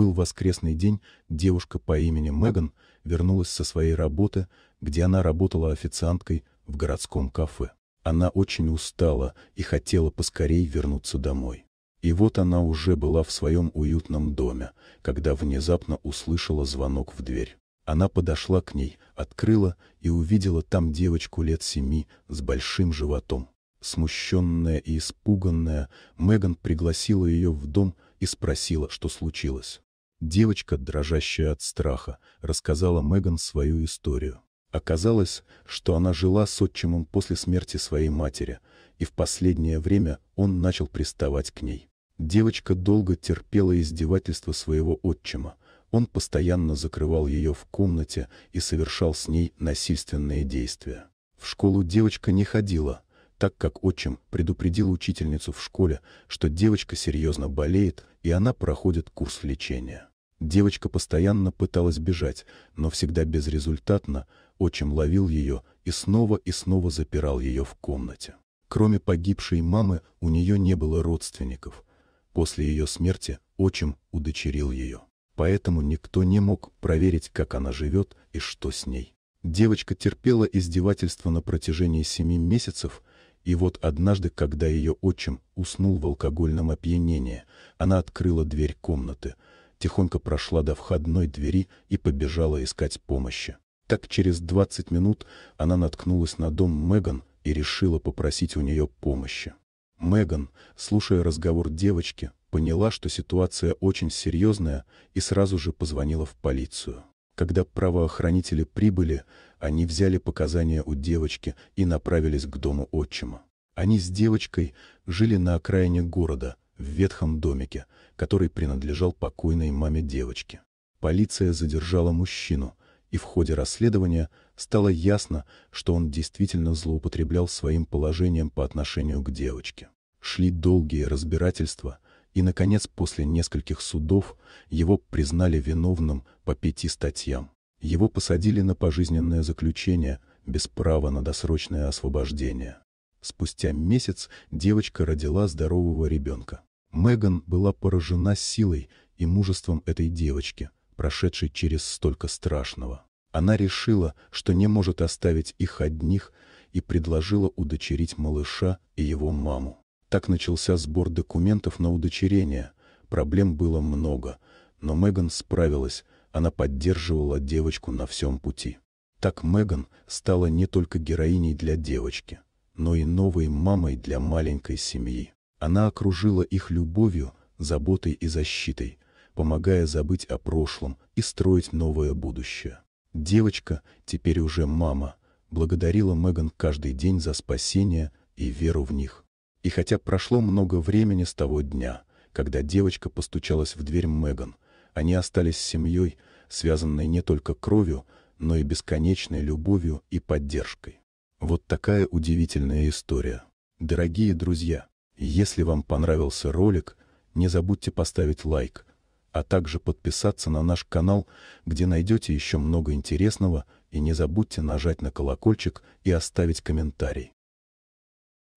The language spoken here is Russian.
был воскресный день, девушка по имени Меган вернулась со своей работы, где она работала официанткой в городском кафе. Она очень устала и хотела поскорей вернуться домой. И вот она уже была в своем уютном доме, когда внезапно услышала звонок в дверь. Она подошла к ней, открыла и увидела там девочку лет семи с большим животом. Смущенная и испуганная, Меган пригласила ее в дом и спросила, что случилось. Девочка, дрожащая от страха, рассказала Меган свою историю. Оказалось, что она жила с отчимом после смерти своей матери, и в последнее время он начал приставать к ней. Девочка долго терпела издевательства своего отчима. Он постоянно закрывал ее в комнате и совершал с ней насильственные действия. В школу девочка не ходила, так как отчим предупредил учительницу в школе, что девочка серьезно болеет, и она проходит курс лечения. Девочка постоянно пыталась бежать, но всегда безрезультатно, отчим ловил ее и снова и снова запирал ее в комнате. Кроме погибшей мамы, у нее не было родственников. После ее смерти отчим удочерил ее. Поэтому никто не мог проверить, как она живет и что с ней. Девочка терпела издевательства на протяжении семи месяцев, и вот однажды, когда ее отчим уснул в алкогольном опьянении, она открыла дверь комнаты – тихонько прошла до входной двери и побежала искать помощи. Так через 20 минут она наткнулась на дом Меган и решила попросить у нее помощи. Меган, слушая разговор девочки, поняла, что ситуация очень серьезная и сразу же позвонила в полицию. Когда правоохранители прибыли, они взяли показания у девочки и направились к дому отчима. Они с девочкой жили на окраине города, в ветхом домике, который принадлежал покойной маме девочки. Полиция задержала мужчину, и в ходе расследования стало ясно, что он действительно злоупотреблял своим положением по отношению к девочке. Шли долгие разбирательства, и, наконец, после нескольких судов его признали виновным по пяти статьям. Его посадили на пожизненное заключение без права на досрочное освобождение. Спустя месяц девочка родила здорового ребенка. Меган была поражена силой и мужеством этой девочки, прошедшей через столько страшного. Она решила, что не может оставить их одних, и предложила удочерить малыша и его маму. Так начался сбор документов на удочерение. Проблем было много, но Меган справилась, она поддерживала девочку на всем пути. Так Меган стала не только героиней для девочки, но и новой мамой для маленькой семьи. Она окружила их любовью, заботой и защитой, помогая забыть о прошлом и строить новое будущее. Девочка, теперь уже мама, благодарила Меган каждый день за спасение и веру в них. И хотя прошло много времени с того дня, когда девочка постучалась в дверь Меган, они остались семьей, связанной не только кровью, но и бесконечной любовью и поддержкой. Вот такая удивительная история. Дорогие друзья, если вам понравился ролик, не забудьте поставить лайк, а также подписаться на наш канал, где найдете еще много интересного, и не забудьте нажать на колокольчик и оставить комментарий.